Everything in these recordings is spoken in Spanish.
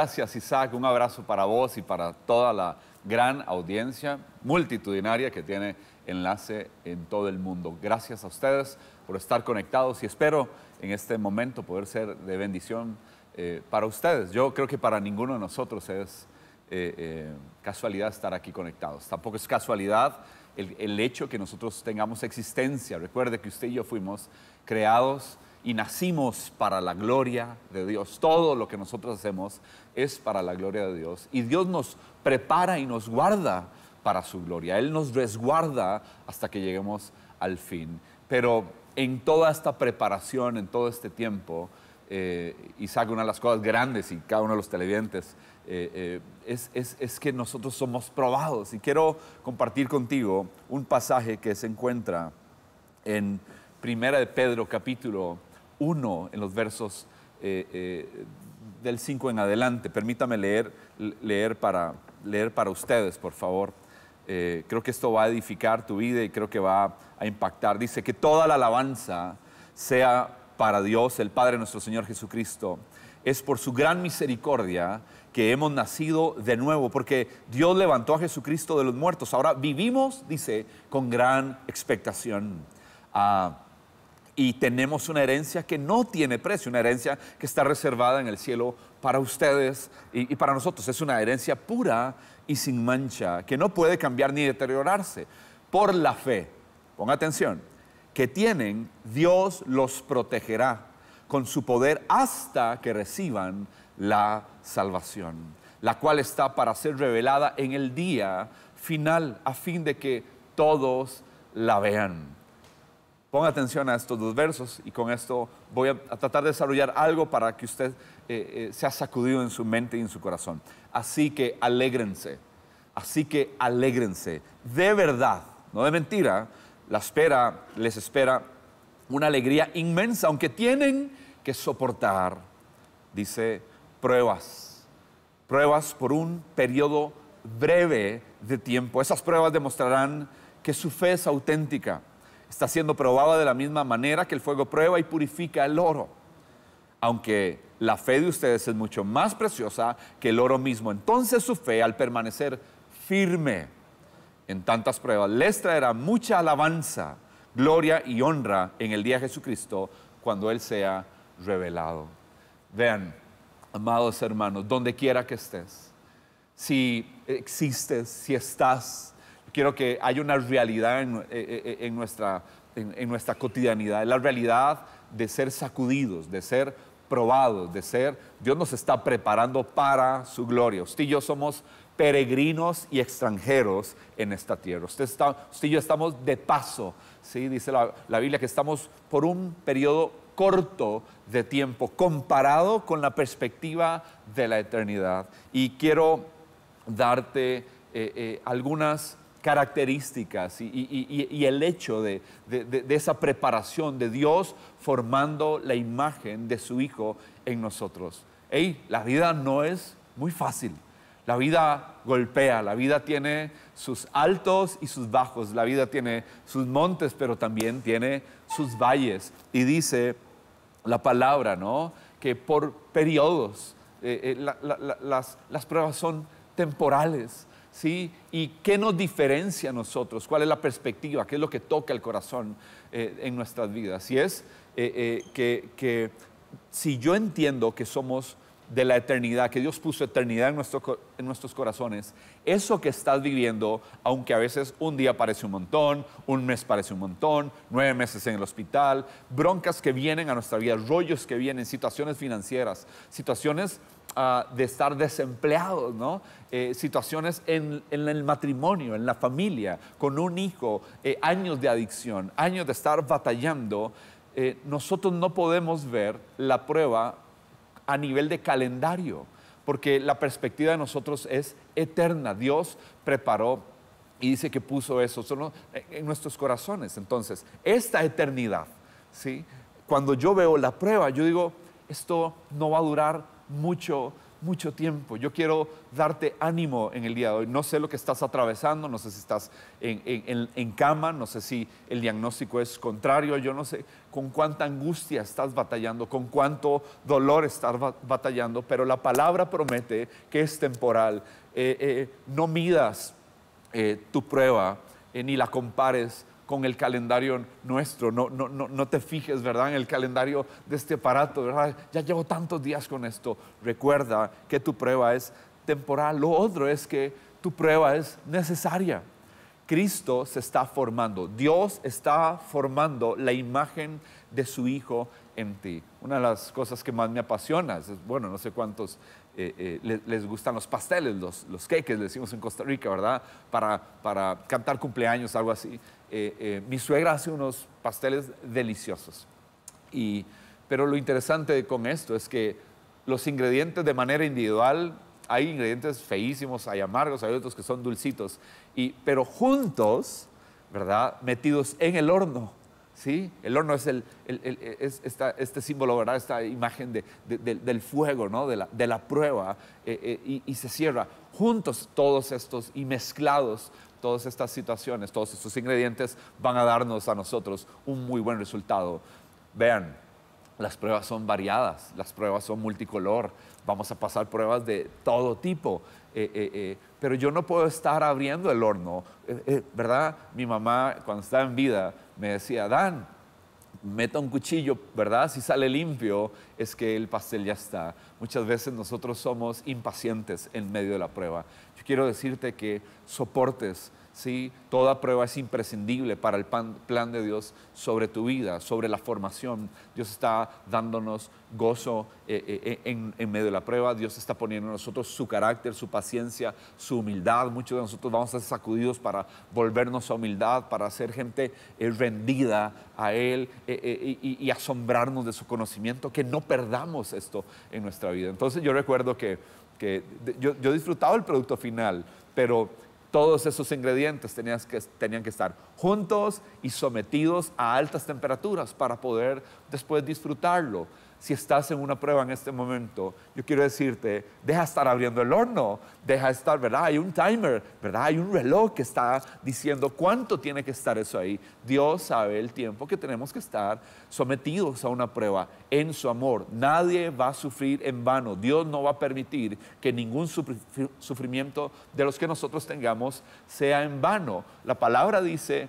Gracias, Isaac. Un abrazo para vos y para toda la gran audiencia multitudinaria que tiene enlace en todo el mundo. Gracias a ustedes por estar conectados y espero en este momento poder ser de bendición eh, para ustedes. Yo creo que para ninguno de nosotros es eh, eh, casualidad estar aquí conectados. Tampoco es casualidad el, el hecho que nosotros tengamos existencia. Recuerde que usted y yo fuimos creados y nacimos para la gloria de Dios. Todo lo que nosotros hacemos es para la gloria de Dios. Y Dios nos prepara y nos guarda para su gloria. Él nos resguarda hasta que lleguemos al fin. Pero en toda esta preparación, en todo este tiempo, y eh, Isaac, una de las cosas grandes y cada uno de los televidentes, eh, eh, es, es que nosotros somos probados. Y quiero compartir contigo un pasaje que se encuentra en Primera de Pedro capítulo 1 en los versos eh, eh, del 5 en adelante. Permítame leer, leer, para, leer para ustedes, por favor. Eh, creo que esto va a edificar tu vida y creo que va a impactar. Dice que toda la alabanza sea para Dios, el Padre nuestro Señor Jesucristo. Es por su gran misericordia que hemos nacido de nuevo, porque Dios levantó a Jesucristo de los muertos. Ahora vivimos, dice, con gran expectación. Ah, y tenemos una herencia que no tiene precio, una herencia que está reservada en el cielo para ustedes y, para nosotros. Es una herencia pura y sin mancha, que no puede cambiar ni deteriorarse por la fe. Pongan atención, que tienen, Dios los protegerá con su poder hasta que reciban la salvación, la cual está para ser revelada en el día final, a fin de que todos la vean. Ponga atención a estos dos versos y con esto voy a, tratar de desarrollar algo para que usted se eh, eh, sea sacudido en su mente y en su corazón. Así que alégrense, así que alégrense. De verdad, no de mentira, la espera, les espera una alegría inmensa, aunque tienen que soportar, dice, pruebas, pruebas por un periodo breve de tiempo. Esas pruebas demostrarán que su fe es auténtica está siendo probada de la misma manera que el fuego prueba y purifica el oro. Aunque la fe de ustedes es mucho más preciosa que el oro mismo, entonces su fe al permanecer firme en tantas pruebas les traerá mucha alabanza, gloria y honra en el día de Jesucristo cuando Él sea revelado. Vean, amados hermanos, donde quiera que estés, si existes, si estás quiero que haya una realidad en, eh, eh, eh, nuestra, en, nuestra cotidianidad, la realidad de ser sacudidos, de ser probados, de ser, Dios nos está preparando para su gloria. Usted y yo somos peregrinos y extranjeros en esta tierra. Usted, y yo estamos de paso, ¿sí? dice la, Biblia, que estamos por un periodo corto de tiempo comparado con la perspectiva de la eternidad. Y quiero darte algunas características y, el hecho de, de, esa preparación de Dios formando la imagen de su Hijo en nosotros. Hey, la vida no es muy fácil. La vida golpea, la vida tiene sus altos y sus bajos, la vida tiene sus montes, pero también tiene sus valles. Y dice la palabra, ¿no? Que por periodos eh, eh, las, las pruebas son temporales. ¿sí? ¿Y qué nos diferencia a nosotros? ¿Cuál es la perspectiva? ¿Qué es lo que toca el corazón eh, en nuestras vidas? Y es eh, eh, que, si yo entiendo que somos de la eternidad, que Dios puso eternidad en, en nuestros corazones, eso que estás viviendo, aunque a veces un día parece un montón, un mes parece un montón, nueve meses en el hospital, broncas que vienen a nuestra vida, rollos que vienen, situaciones financieras, situaciones Ah, de estar desempleados, ¿no? Eh, situaciones en, el matrimonio, en la familia, con un hijo, eh, años de adicción, años de estar batallando, eh, nosotros no podemos ver la prueba a nivel de calendario, porque la perspectiva de nosotros es eterna. Dios preparó y dice que puso eso en nuestros corazones. Entonces, esta eternidad, ¿sí? cuando yo veo la prueba, yo digo, esto no va a durar mucho, mucho tiempo. Yo quiero darte ánimo en el día de hoy. No sé lo que estás atravesando, no sé si estás en, cama, no sé si el diagnóstico es contrario, yo no sé con cuánta angustia estás batallando, con cuánto dolor estás batallando, pero la palabra promete que es temporal. Eh, eh, no midas eh, tu prueba ni la compares con el calendario nuestro, no, no te fijes, ¿verdad?, en el calendario de este aparato, ¿verdad? Ya llevo tantos días con esto. Recuerda que tu prueba es temporal. Lo otro es que tu prueba es necesaria. Cristo se está formando, Dios está formando la imagen de su Hijo en ti. Una de las cosas que más me apasiona, es, bueno, no sé cuántos eh, eh, les, gustan los pasteles, los, los cakes, le decimos en Costa Rica, ¿verdad? Para, para cantar cumpleaños, algo así. Eh, mi suegra hace unos pasteles deliciosos. Y, pero lo interesante con esto es que los ingredientes de manera individual hay ingredientes feísimos, hay amargos, hay otros que son dulcitos. Y, pero juntos, ¿verdad? Metidos en el horno. ¿Sí? El horno es, el, este símbolo, ¿verdad? Esta imagen del, fuego, ¿no? De la, prueba. Eh, eh, y, y se cierra juntos todos estos y mezclados todas estas situaciones, todos estos ingredientes van a darnos a nosotros un muy buen resultado. Vean, las pruebas son variadas, las pruebas son multicolor, vamos a pasar pruebas de todo tipo. Eh, eh, eh, pero yo no puedo estar abriendo el horno, ¿verdad? Mi mamá, cuando estaba en vida, me decía, Dan, meta un cuchillo, ¿verdad? Si sale limpio, es que el pastel ya está. Muchas veces nosotros somos impacientes en medio de la prueba. Yo quiero decirte que soportes ¿sí? Toda prueba es imprescindible para el plan de Dios sobre tu vida, sobre la formación. Dios está dándonos gozo eh, eh, eh, en, medio de la prueba. Dios está poniendo en nosotros su carácter, su paciencia, su humildad. Muchos de nosotros vamos a ser sacudidos para volvernos a humildad, para ser gente rendida a Él y, asombrarnos de su conocimiento, que no perdamos esto en nuestra vida. Entonces yo recuerdo que yo, yo, disfrutaba el producto final, pero todos esos ingredientes tenían que, estar juntos y sometidos a altas temperaturas para poder después disfrutarlo si estás en una prueba en este momento, yo quiero decirte, deja estar abriendo el horno, deja estar, ¿verdad? Hay un timer, ¿verdad? Hay un reloj que está diciendo cuánto tiene que estar eso ahí. Dios sabe el tiempo que tenemos que estar sometidos a una prueba en su amor. Nadie va a sufrir en vano. Dios no va a permitir que ningún sufrimiento de los que nosotros tengamos sea en vano. La palabra dice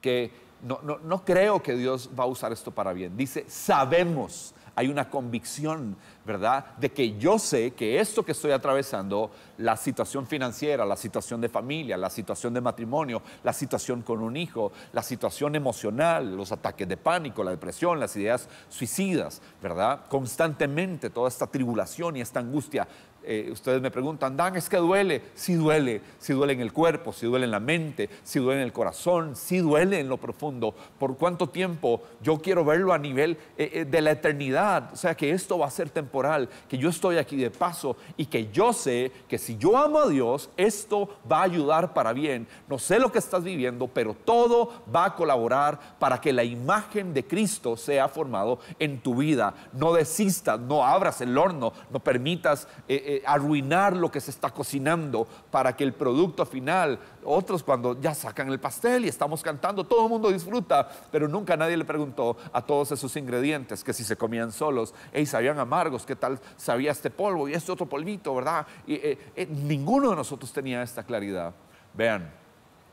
que no, no, no creo que Dios va a usar esto para bien. Dice, sabemos hay una convicción, ¿verdad? De que yo sé que esto que estoy atravesando, la situación financiera, la situación de familia, la situación de matrimonio, la situación con un hijo, la situación emocional, los ataques de pánico, la depresión, las ideas suicidas, ¿verdad? Constantemente toda esta tribulación y esta angustia eh, ustedes me preguntan, Dan, es que duele. Si duele, Si duele en el cuerpo, Si duele en la mente, Si duele en el corazón, Si duele en lo profundo. ¿Por cuánto tiempo? Yo quiero verlo a nivel eh, eh, de la eternidad. O sea, que esto va a ser temporal, que yo estoy aquí de paso y que yo sé que si yo amo a Dios, esto va a ayudar para bien. No sé lo que estás viviendo, pero todo va a colaborar para que la imagen de Cristo sea formado en tu vida. No desistas, no abras el horno, no permitas... Eh, arruinar lo que se está cocinando para que el producto final, otros cuando ya sacan el pastel y estamos cantando, todo el mundo disfruta, pero nunca nadie le preguntó a todos esos ingredientes que si se comían solos, y sabían amargos, qué tal sabía este polvo y este otro polvito, ¿verdad? Y, eh, eh, ninguno de nosotros tenía esta claridad. Vean,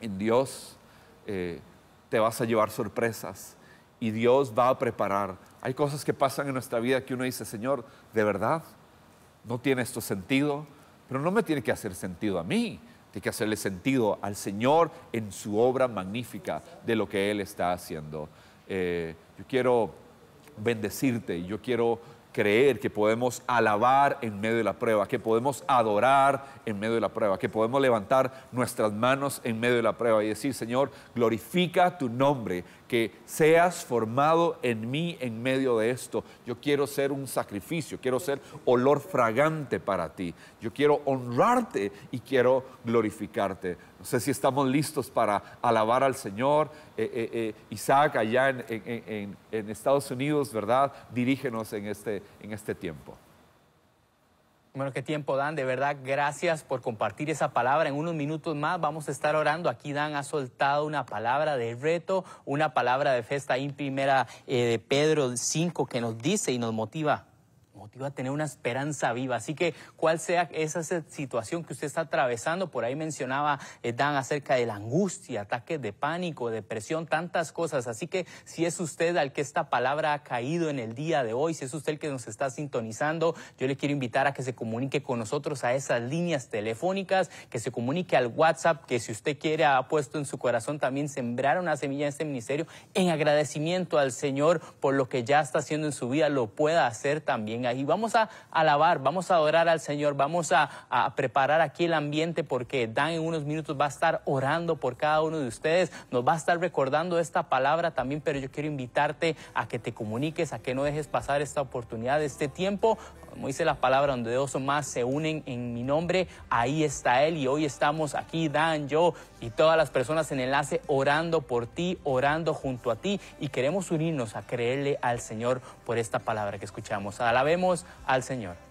en Dios te vas a llevar sorpresas y Dios va a preparar. Hay cosas que pasan en nuestra vida que uno dice, Señor, ¿de verdad? no tiene esto sentido, pero no me tiene que hacer sentido a mí, tiene que hacerle sentido al Señor en su obra magnífica de lo que Él está haciendo. Eh, yo quiero bendecirte, yo quiero creer, que podemos alabar en medio de la prueba, que podemos adorar en medio de la prueba, que podemos levantar nuestras manos en medio de la prueba y decir, Señor, glorifica tu nombre, que seas formado en mí en medio de esto. Yo quiero ser un sacrificio, quiero ser olor fragante para ti. Yo quiero honrarte y quiero glorificarte. No sé si estamos listos para alabar al Señor eh, eh, eh, Isaac allá en, Estados Unidos, ¿verdad? Dirígenos en este, en este tiempo. Bueno, qué tiempo, Dan. De verdad, gracias por compartir esa palabra. En unos minutos más vamos a estar orando. Aquí Dan ha soltado una palabra de reto, una palabra de festa en primera de Pedro 5 que nos dice y nos motiva iba a tener una esperanza viva. Así que cuál sea esa situación que usted está atravesando, por ahí mencionaba eh, Dan acerca de la angustia, ataques de pánico, depresión, tantas cosas. Así que si es usted al que esta palabra ha caído en el día de hoy, si es usted el que nos está sintonizando, yo le quiero invitar a que se comunique con nosotros a esas líneas telefónicas, que se comunique al WhatsApp, que si usted quiere ha puesto en su corazón también sembrar una semilla en este ministerio en agradecimiento al Señor por lo que ya está haciendo en su vida, lo pueda hacer también ahí y vamos a alabar, vamos a adorar al Señor, vamos a, a preparar aquí el ambiente porque Dan en unos minutos va a estar orando por cada uno de ustedes, nos va a estar recordando esta palabra también, pero yo quiero invitarte a que te comuniques, a que no dejes pasar esta oportunidad, este tiempo como dice la palabra, donde dos o más se unen en mi nombre, ahí está Él. Y hoy estamos aquí, Dan, yo y todas las personas en enlace orando por ti, orando junto a ti. Y queremos unirnos a creerle al Señor por esta palabra que escuchamos. Alabemos al Señor.